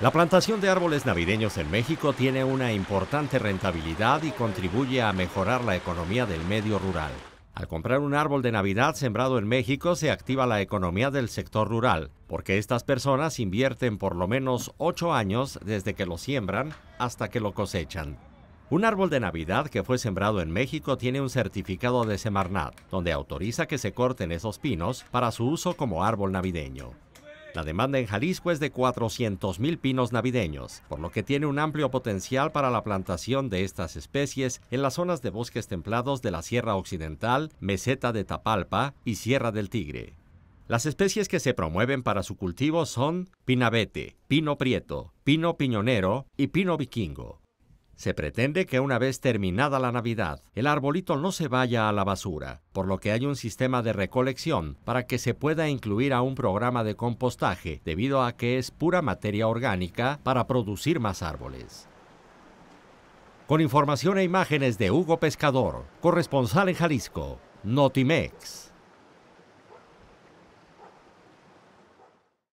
La plantación de árboles navideños en México tiene una importante rentabilidad y contribuye a mejorar la economía del medio rural. Al comprar un árbol de Navidad sembrado en México se activa la economía del sector rural, porque estas personas invierten por lo menos ocho años desde que lo siembran hasta que lo cosechan. Un árbol de Navidad que fue sembrado en México tiene un certificado de Semarnat, donde autoriza que se corten esos pinos para su uso como árbol navideño. La demanda en Jalisco es de 400.000 pinos navideños, por lo que tiene un amplio potencial para la plantación de estas especies en las zonas de bosques templados de la Sierra Occidental, meseta de Tapalpa y Sierra del Tigre. Las especies que se promueven para su cultivo son pinabete, pino prieto, pino piñonero y pino vikingo. Se pretende que una vez terminada la Navidad, el arbolito no se vaya a la basura, por lo que hay un sistema de recolección para que se pueda incluir a un programa de compostaje, debido a que es pura materia orgánica para producir más árboles. Con información e imágenes de Hugo Pescador, corresponsal en Jalisco, Notimex.